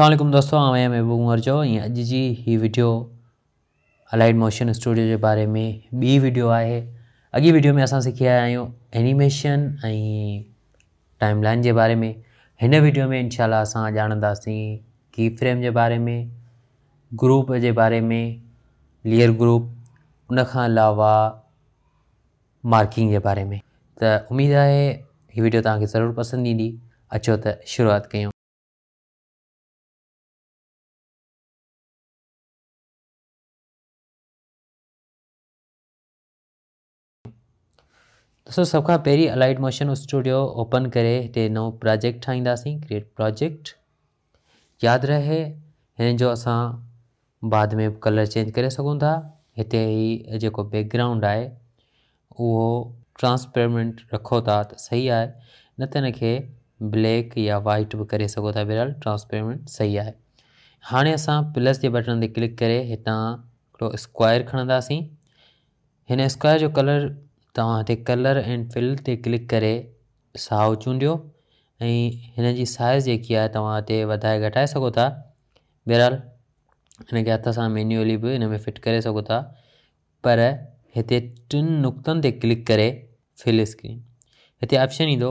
असलम असां मैं महबूब उमर जो ईअं अॼु जी हीअ वीडियो अलाइड मोशन स्टूडियो के बारे में बी वीडियो है अगे वीडियो में असां सिखी आया आहियूं एनिमेशन ऐं टाइम लाइन जे बारे में इन वीडियो में इनशाला अस जानी की फ्रेम के बारे में ग्रुप के बारे में लेयर ग्रुप उन अलावा मार्किंग के बारे में तो उम्मीद है ये वीडियो तक जरूर पसंद इंदी अचो तो शुरुआत क्यों दोस्तों सब खां पहिरीं अलाइट मोशन स्टूडियो ओपन करे हिते नओं प्रोजेक्ट ठाहींदासीं क्रिएट प्रोजेक्ट याद रहे जो असां बाद में कलर चेंज कर सघूं था हिते ई जेको बैकग्राउंड आहे उहो ट्रांसपेरेंट रखो था त सही आहे न त हिनखे ब्लैक या वाइट भी कर सघो था बहिरहाल ट्रांसपेरेंट सही आहे हाणे असां प्लस के बटन क्लिक करे हितां हिकिड़ो स्क्वायर खणंदासीं हिन स्क्वायर जो कलर तव्हां हिते कलर एंड फिल ते क्लिक करे साओ चूंडियो ऐं हिन जी साइज़ जेकी आहे तव्हां हिते वधाए घटाए सघो था बहिरहाल हिन खे हथ सां मैन्युअली बि हिन में फिट करे सघो था पर हिते टिनि नुक़्तनि ते क्लिक करे फिल स्क्रीन हिते ऑप्शन ईंदो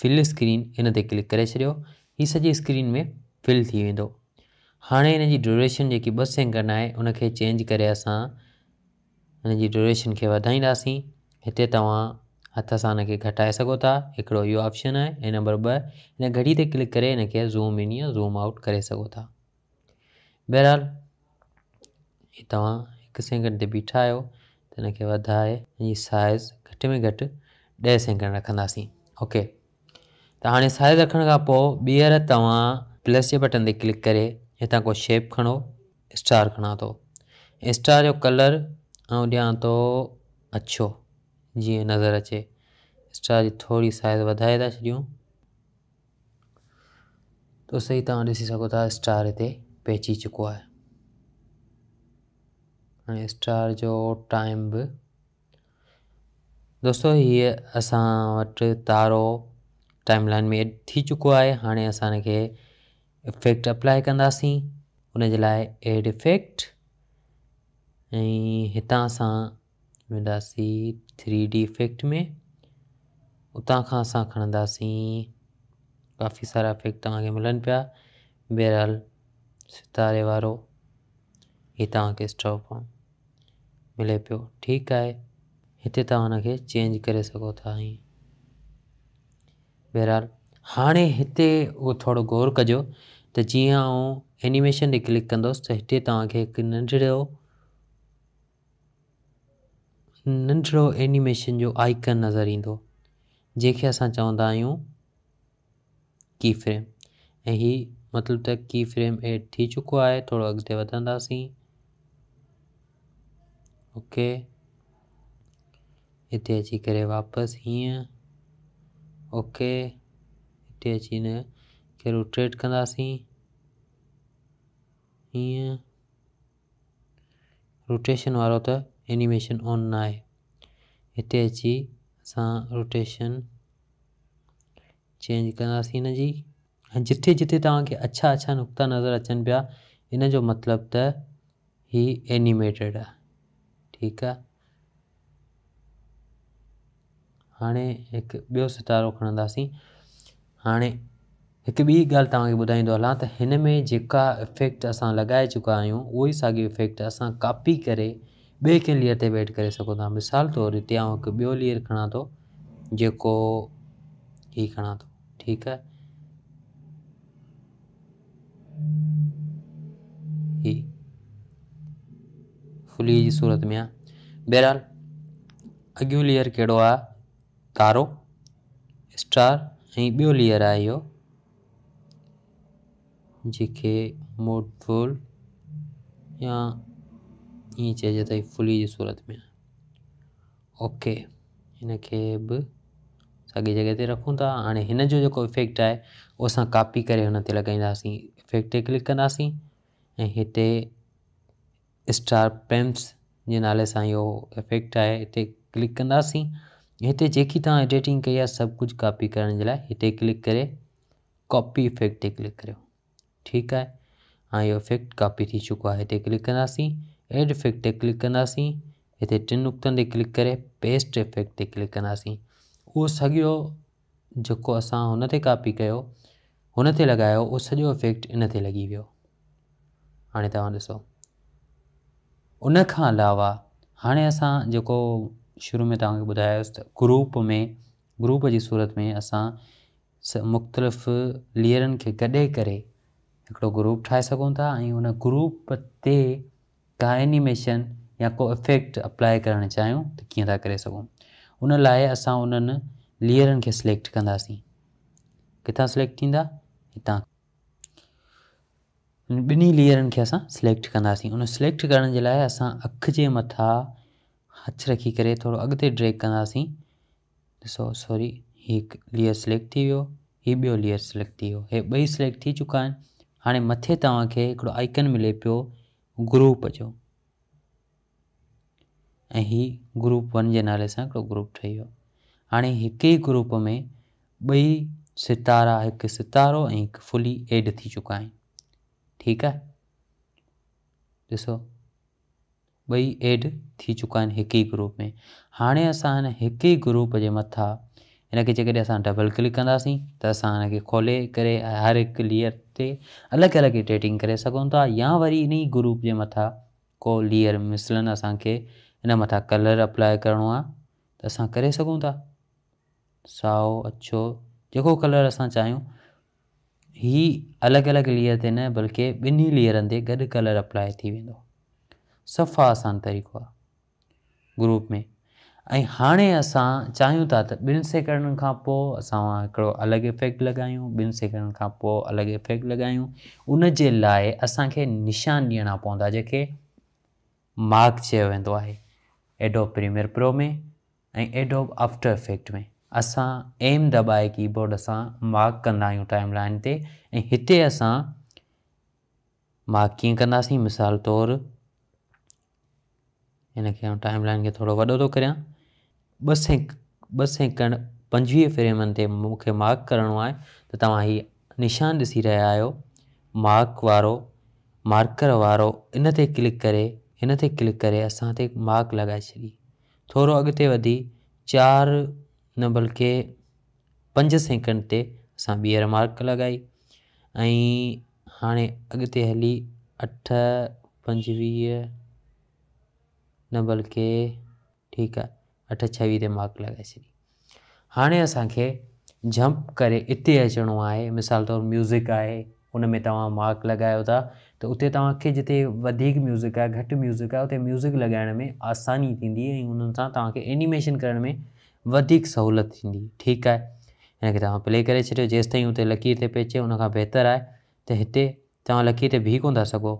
फिल स्क्रीन हिन ते क्लिक करे छॾियो हीअ सॼी स्क्रीन में फिल थी वेंदो हाणे हिन जी ड्यूरेशन जेकी ॿ सेकंड आहे उनखे चेंज करे असां हिन जी ड्यूरेशन खे वधाईंदासीं हिते तव्हां हथ सां हिन खे घटाए सघो था हिकिड़ो इहो ऑप्शन आहे ऐं नंबर ॿ हिन घड़ी ते क्लिक करे हिन खे ज़ूम इन या ज़ूम आउट करे सघो था बहरहाल हीअ तव्हां हिकु सेकंड ते बीठा आहियो त हिनखे वधाए साइज़ घटि में घटि ॾह सेकंड रखंदासीं ओके त हाणे साइज़ रखण खां पोइ ॿीहर तव्हां प्लस जे बटन ते क्लिक करे हितां को शेप खणो स्टार खणा थो स्टार जो कलर ऐं ॾियां थो अछो जीअं नज़र अचे स्टार जी थोरी साइज़ वधाए था छॾियूं त सही तव्हां ॾिसी सघो था स्टार हिते पइजी चुको आहे हाणे स्टार जो टाइम दोस्तो हीअ असां वटि तारो लाइन में थी चुको आहे हाणे असां इफेक्ट अप्लाई कंदासीं हुनजे लाइ एड इफेक्ट ऐं हितां असां वेंदासीं थ्री डी इफेक्ट में उतां खां असां खणंदासीं काफ़ी सारा इफेक्ट तव्हांखे मिलनि पिया बहरहाल सितारे वारो इहे तव्हांखे स्टॉप मिले पियो ठीकु आहे हिते तव्हां हुनखे चेंज करे सघो था बहरहाल हाणे हिते उहो थोरो गौर कजो त जीअं आऊं ते क्लिक कंदोसि त हिते तव्हांखे हिकु नंढिड़े नंढिड़ो एनिमेशन जो आइकन नज़र ईंदो जंहिंखे असां चवंदा आहियूं की फ्रेम ऐं हीउ मतिलबु त की फ्रेम एड थी चुको आहे थोरो अॻिते वधंदासीं ओके हिते अची करे वापसि हीअं ओके हिते अची न खे रोटेट कंदासीं हीअं रोटेशन वारो त एनिमेशन ऑन ना इतने अची असां रोटेशन चेंज कंदासीं हिन जी जिथे जिथे तव्हांखे अच्छा अच्छा नुक़्ता नज़र अचन पिया इन जो मतिलबु त ही एनिमेटेड आहे ठीकु आहे हाणे हिकु ॿियो सितारो खणंदासीं हाणे हिकु ॿी ॻाल्हि तव्हांखे ॿुधाईंदो हलां त हिन में जेका इफेक्ट अस लॻाए चुका आहियूं उहो ई इफेक्ट अस कॉपी करे बे कें लेयर ते वेट कर सको था मिसाल तौर इतने आउं हिकु ॿियो लेयर खणां थो तो, जेको ही खणां थो तो, ठीकु आहे ही फुली जी सूरत में आहे बहरहाल अॻियूं लेयर कड़ो आहे तारो स्टार बो ॿियो लेयर आहे इहो मोटफुल या ईंच જે થાય ફૂલી જે સુરત મેં ओके हिनखे बि साॻी जॻह ते था हाणे हिन जो इफेक्ट आहे उहो असां कापी करे इफेक्ट क्लिक कंदासीं ऐं हिते स्टार पेम्स जे नाले से यो इफेक्ट है इतने क्लिक कंदासीं इतने जी तव्हां एडिटिंग कई है सब कुछ कॉपी करण क्लिक करे कॉपी इफेक्ट ते क्लिक कर ठीक है हाँ इहो इफेक्ट कॉपी थी चुको है हिते क्लिक कदी एड इफेक्ट ते क्लिक कंदासीं हिते टिन नुक़्तनि ते क्लिक करे पेस्ट इफेक्ट ते क्लिक कंदासीं उहो सॼो जेको असां हुन ते कॉपी कयो हुन ते लॻायो उहो सॼो इफेक्ट इन ते लॻी वियो हाणे तव्हां ॾिसो उनखां अलावा हाणे असां जेको शुरू में तव्हांखे ॿुधायोसि त ग्रुप में ग्रुप जी सूरत में असां मुख़्तलिफ़ लेयरनि खे गॾे करे हिकिड़ो ग्रुप ठाहे सघूं था ऐं हुन ग्रुप ते का एनिमेशन या को इफेक्ट अप्लाई करणु चाहियूं त कीअं था करे सघूं उन लाइ असां उन्हनि लेयरनि खे सिलेक्ट कंदासीं किथां सिलेक्ट थींदा हितां ॿिन्ही लेयरनि खे असां सिलेक्ट कंदासीं उन सिलेक्ट करण जे लाइ असां अखि जे मथां हथु रखी करे थोरो अॻिते ड्रे कंदासीं ॾिसो सॉरी हीअ हिकु लेयर सिलेक्ट थी वियो हीअ ॿियो सिलेक्ट थी वियो ॿई सिलेक्ट थी चुका आहिनि हाणे मथे तव्हांखे हिकिड़ो आइकन मिले पियो ग्रुप जो અહીં ग्रुप वन જે નાલે સાંકળો ગ્રુપ ठहियो हाणे हिकु ई ग्रुप में ॿई सितारा एक सितारो एक फुली एड थी चुका है ठीक है ऐसो ॿई एड थी चुका आहिनि हिकु ई ग्रुप में हाँ अस एक ही ग्रुप के मथा इनके जेकॾहिं डबल क्लिक कंदासीं त असां खोले करे हर एक लेयर ते अलॻि अलॻि इटेटिंग करे सघूं था या वरी इन ई ग्रुप जे मथां को लीअर मिसलनि असांखे इन मथां कलर अप्लाए करिणो आहे त असां करे सघूं था साओ अछो जेको कलर असां चाहियूं हीअ अलॻि अलॻि लेअर ते न बल्कि ॿिन्ही लेअरनि ते गॾु कलर अप्लाए थी वेंदो सफ़ा आसान तरीक़ो आहे ग्रुप में ऐं हाणे असां चाहियूं था त ॿिनि सेकंडनि खां पोइ असां हिकिड़ो अलॻि इफेक्ट लॻायूं ॿिनि सेकिंडनि खां पोइ अलॻि इफेक्ट लॻायूं उन जे लाइ असांखे निशान ॾियणा पवंदा जेके मार्क चयो वेंदो आहे प्रीमियर प्रो में ऐं आफ्टर इफेक्ट में असां एम दॿाए कीबोर्ड असां मार्क कंदा आहियूं टाइम लाइन ते ऐं हिते असां मार्क कीअं कंदासीं मिसाल तौरु हिनखे टाइम लाइन खे थोरो वॾो थो करियां 2 સેકન્ડ 2 સેકન્ડ 25 ફ્રેમન તે મુખે માર્ક કરણુ આય તો તમાહી નિશાન દિસી રહ્યાયો માર્કવારો માર્કરવારો ઇનતે ક્લિક કરે ઇનતે ક્લિક કરે અસાતે માર્ક લગાઈ છી થોરો અગતે વધી 4 નંબર કે 5 સેકન્ડ તે સા બીયર માર્ક લગાઈ આઈ હાણે અગતે હલી 8 25 નંબર કે ઠીક આ अठ छवीह ते मार्क लॻाए छॾी हाणे असांखे जंप करे हिते अचिणो आहे मिसाल तौरु म्यूज़िक आहे उन में तव्हां मार्क लॻायो था त उते तव्हांखे जिते वधीक म्यूज़िक आहे घटि म्यूज़िक आहे उते म्यूज़िक लॻाइण में आसानी थींदी ऐं उन्हनि सां तव्हांखे एनिमेशन करण में वधीक सहूलियत थींदी ठीकु आहे हिनखे तव्हां प्ले करे छॾियो जेसि ताईं हुते लकीअ ते पइजे हुन खां बहितरु आहे त हिते तव्हां लकीर ते बीह कोन था सघो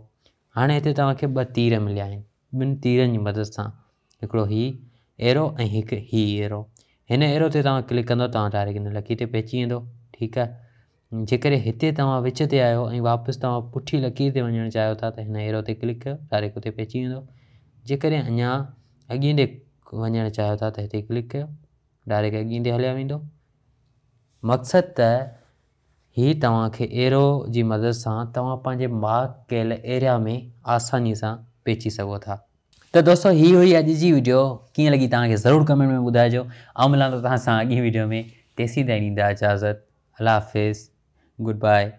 हाणे हिते तव्हांखे ॿ तीर मिलिया आहिनि ॿिनि तीरनि जी मदद सां हिकिड़ो हीउ एरो ऐं हिकु हीअ एरो हिन एरो ते तव्हां क्लिक कंदव तव्हां डायरेक्ट हिन लकी ते पइजी वेंदो ठीकु आहे जेकॾहिं हिते तव्हां विच ते आहियो ऐं वापसि तव्हां पुठी लकीर ते वञणु चाहियो था त हिन एरो ते क्लिक कयो डायरेक्ट हुते पइजी वेंदो जेकॾहिं अञा अॻिएं ते वञणु चाहियो था त हिते क्लिक कयो डायरेक्ट अॻिएं हलिया वेंदो मक़सदु त ही तव्हांखे एरो जी मदद सां तव्हां पंहिंजे एरिया में आसानी सां सघो त दोस्तो हीअ हुई अॼु जी वीडियो कीअं लॻी तव्हांखे ज़रूरु कमेंट में ॿुधाइजो ऐं मिलां थो तव्हां सां अॻे वीडियो में तेसी ताईं ॾींदा इजाज़त अला हाफ़िज़ गुड बाए